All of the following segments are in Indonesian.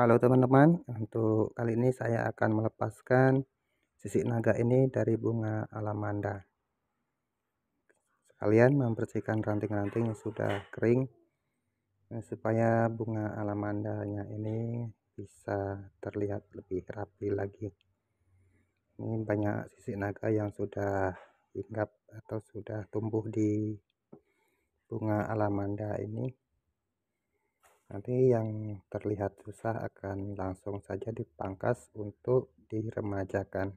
Halo teman-teman, untuk kali ini saya akan melepaskan sisik naga ini dari bunga alamanda. Sekalian membersihkan ranting-ranting yang sudah kering eh, supaya bunga alamandanya ini bisa terlihat lebih rapi lagi. Ini banyak sisik naga yang sudah hinggap atau sudah tumbuh di bunga alamanda ini. Nanti yang terlihat susah akan langsung saja dipangkas untuk diremajakan.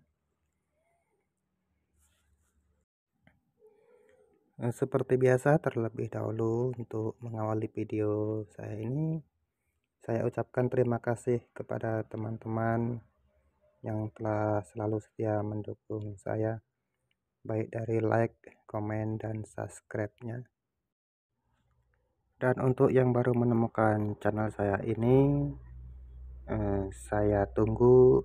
Eh, seperti biasa terlebih dahulu untuk mengawali video saya ini saya ucapkan terima kasih kepada teman-teman yang telah selalu setia mendukung saya baik dari like, komen, dan subscribe-nya dan untuk yang baru menemukan channel saya ini eh, saya tunggu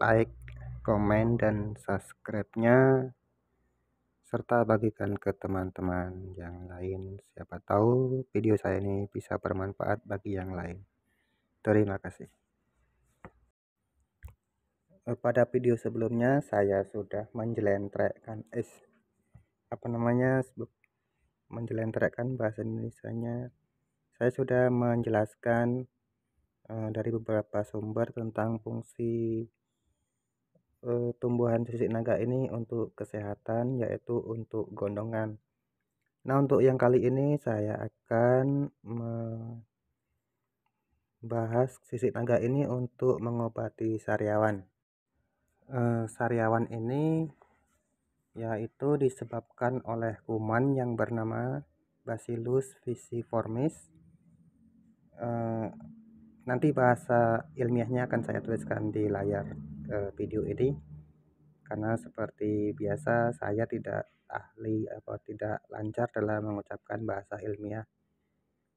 like komen dan subscribe-nya serta bagikan ke teman-teman yang lain siapa tahu video saya ini bisa bermanfaat bagi yang lain terima kasih eh, pada video sebelumnya saya sudah menjelentrekkan es eh, apa namanya menjelentrekkan bahasa Indonesia-nya. Saya sudah menjelaskan uh, dari beberapa sumber tentang fungsi uh, tumbuhan sisik naga ini untuk kesehatan yaitu untuk gondongan. Nah, untuk yang kali ini saya akan membahas sisik naga ini untuk mengobati sariawan. Uh, sariawan ini yaitu disebabkan oleh kuman yang bernama Bacillus visiformis. E, nanti bahasa ilmiahnya akan saya tuliskan di layar e, video ini karena seperti biasa saya tidak ahli atau tidak lancar dalam mengucapkan bahasa ilmiah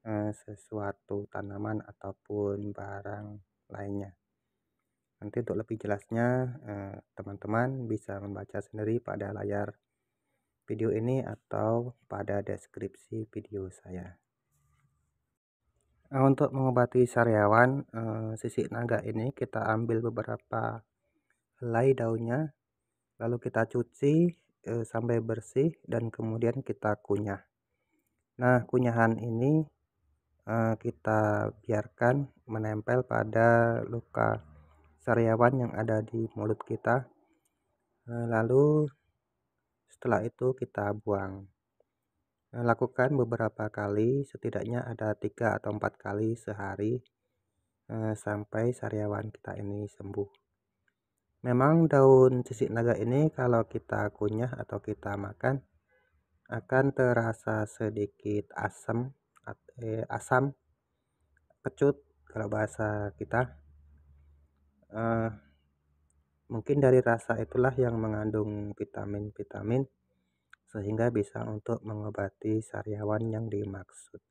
e, sesuatu tanaman ataupun barang lainnya. Nanti untuk lebih jelasnya eh, teman-teman bisa membaca sendiri pada layar video ini atau pada deskripsi video saya. Nah, untuk mengobati sariawan eh, sisik naga ini kita ambil beberapa helai daunnya lalu kita cuci sampai bersih dan kemudian kita kunyah nah kunyahan ini kita biarkan menempel pada luka sariawan yang ada di mulut kita eh, lalu setelah itu kita buang eh, lakukan beberapa kali setidaknya ada tiga atau empat kali sehari eh, sampai sariawan kita ini sembuh memang daun sisik naga ini kalau kita kunyah atau kita makan akan terasa sedikit asam asam kecut kalau bahasa kita uh, mungkin dari rasa itulah yang mengandung vitamin-vitamin sehingga bisa untuk mengobati sariawan yang dimaksud.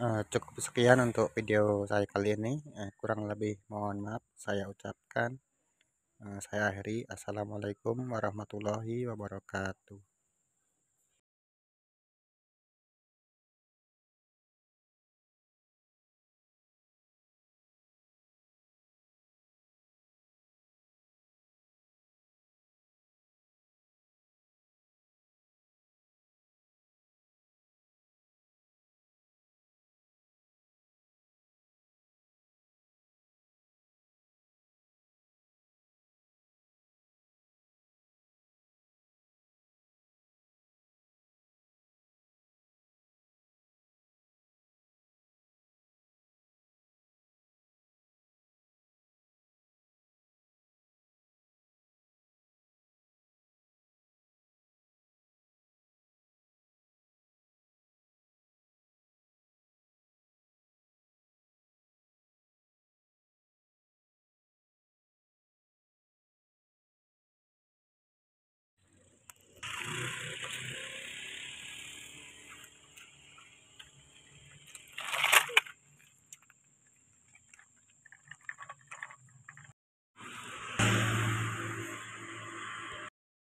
Eh, cukup sekian untuk video saya kali ini eh, kurang lebih mohon maaf saya ucapkan eh, saya akhiri assalamualaikum warahmatullahi wabarakatuh